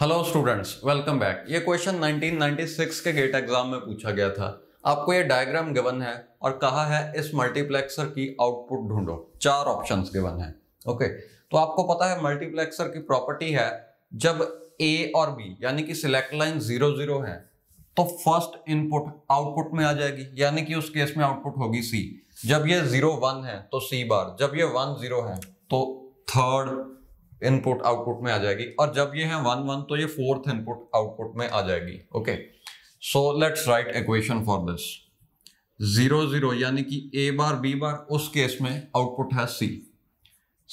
hello students welcome back ये question 1996 के gate exam में पूछा गया था आपको ये डायग्राम गिवन है और कहा है इस मल्टीप्लेक्सर की आउटपुट ढूंढो चार ऑप्शंस गिवन है ओके तो आपको पता है मल्टीप्लेक्सर की प्रॉपर्टी है जब ए और बी यानी कि सिलेक्ट लाइन जीरो जीरो है तो फर्स्ट इनपुट आउटपुट में आ जाएगी यानी कि उस केस में आउटपुट होगी सी जब ये जीरो वन है तो सी बार जब ये वन जीरो है तो थर्ड इनपुट आउटपुट में आ जाएगी और जब ये है वन वन तो ये फोर्थ इनपुट आउटपुट में आ जाएगी okay so let's write equation for this zero zero यानी कि ए बार बी बार उस केस में आउटपुट है सी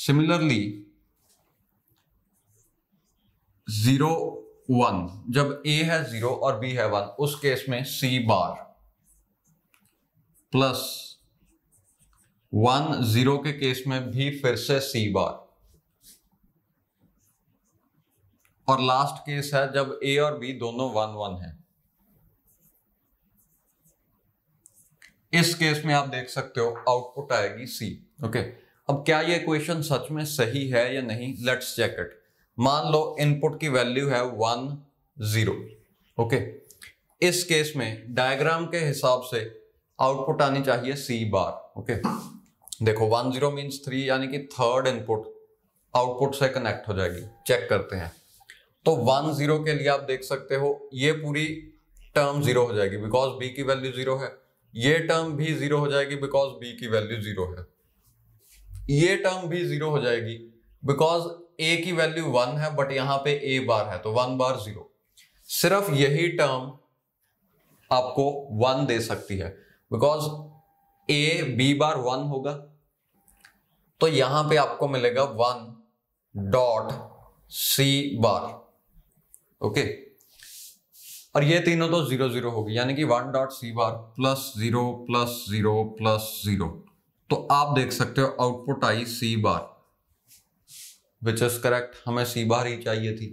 सिमिलरली जीरो वन जब ए है जीरो और बी है वन उस केस में C bar plus one zero के केस में भी फिर से सी बार और लास्ट केस है जब ए और बी दोनों वन वन है इस केस में आप देख सकते हो आउटपुट आएगी सी ओके अब क्या ये इक्वेशन सच में सही है या नहीं लेट्स चेक इट मान लो इनपुट की वैल्यू है वन जीरो ओके इस केस में डायग्राम के हिसाब से आउटपुट आनी चाहिए सी बार ओके देखो वन जीरो मीन्स थ्री यानी कि थर्ड इनपुट आउटपुट से कनेक्ट हो जाएगी चेक करते हैं तो वन जीरो के लिए आप देख सकते हो ये पूरी टर्म जीरो हो जाएगी बिकॉज बी की वैल्यू जीरो है ये टर्म भी जीरो हो जाएगी बिकॉज बी की वैल्यू जीरो है ये टर्म भी जीरो हो जाएगी बिकॉज ए की वैल्यू वन है बट यहां पे ए बार है तो वन बार जीरो सिर्फ यही टर्म आपको वन दे सकती है because A B bar one होगा तो यहां पे आपको मिलेगा one dot C bar okay और ये तीनों तो जीरो जीरो होगी यानी कि one dot C bar plus zero plus zero plus zero तो आप देख सकते हो output I C bar which is correct हमें सी बार ही चाहिए थी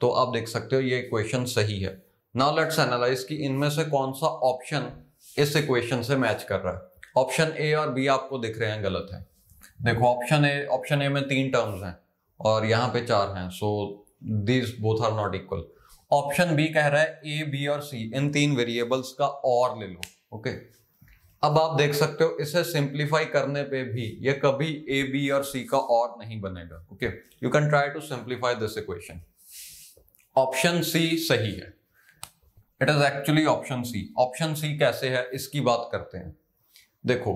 तो आप देख सकते हो ये इक्वेशन सही है ना लेट्स एनालाइज कि इनमें से कौन सा ऑप्शन इस इक्वेशन से मैच कर रहा है ऑप्शन ए और बी आपको दिख रहे हैं गलत है देखो ऑप्शन ए ऑप्शन ए में तीन टर्म्स हैं और यहाँ पे चार हैं so these both are not equal option B कह रहा है ए बी और सी इन तीन वेरिएबल्स का और ले लो ओके अब आप देख सकते हो इसे सिंप्लीफाई करने पे भी ये कभी ए बी और सी का और नहीं बनेगा okay you can try to simplify this equation option C सही है it is actually option C option C कैसे है इसकी बात करते हैं देखो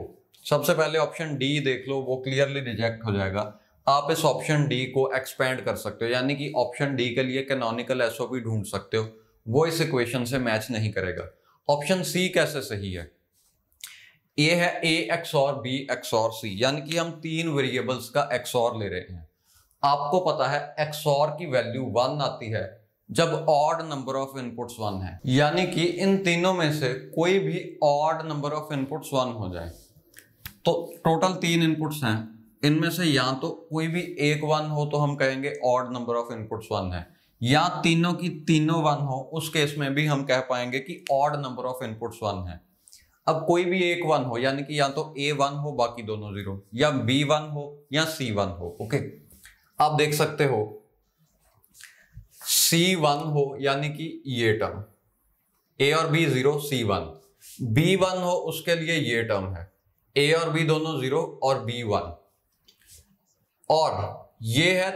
सबसे पहले ऑप्शन डी देख लो वो क्लियरली रिजेक्ट हो जाएगा आप इस ऑप्शन डी को एक्सपेंड कर सकते हो यानी कि ऑप्शन डी के लिए कैनोनिकल एस ढूंढ सकते हो वो इस इक्वेशन से मैच नहीं करेगा ऑप्शन सी कैसे सही है ए है ए एक्स और बी एक्स और सी यानी कि हम तीन वेरिएबल्स का एक्स और ले रहे हैं आपको पता है एक्स और की वैल्यू वन आती है जब odd number of inputs one है यानी कि इन तीनों में से कोई भी odd number of inputs one हो जाए तो टोटल तीन इनपुट्स हैं इनमें से या तो कोई भी एक वन हो तो हम कहेंगे odd number of inputs one है या तीनों की तीनों वन हो उस केस में भी हम कह पाएंगे कि odd number of inputs one है अब कोई भी एक वन हो यानी कि या तो ए वन हो बाकी दोनों जीरो या बी वन हो या सी वन हो ओके आप देख सकते हो सी वन हो यानी कि ये टर्म ए और B zero C one B one हो उसके लिए ये टर्म है ए और बी दोनों जीरो और बी वन और ये है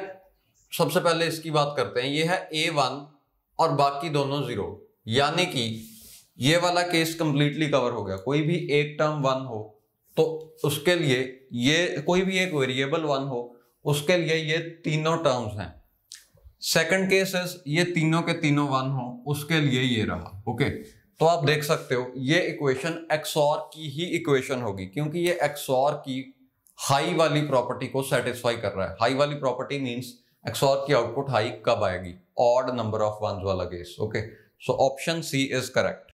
सबसे पहले इसकी बात करते हैं ये है ए वन और बाकी दोनों जीरो यानी कि ये वाला केस कंप्लीटली कवर हो गया कोई भी एक टर्म वन हो तो उसके लिए ये कोई भी एक वेरिएबल वन हो उसके लिए ये तीनों टर्म्स हैं सेकंड है ये तीनों के तीनों वन हो उसके लिए ये रहा ओके तो आप देख सकते हो ये इक्वेशन एक्सॉर की ही इक्वेशन होगी क्योंकि ये एक्सॉर की हाई वाली प्रॉपर्टी को सेटिस्फाई कर रहा है हाई वाली प्रॉपर्टी मीन्स एक्सॉर की आउटपुट हाई कब आएगी ऑड नंबर ऑफ वंस वाला केस okay so option C is correct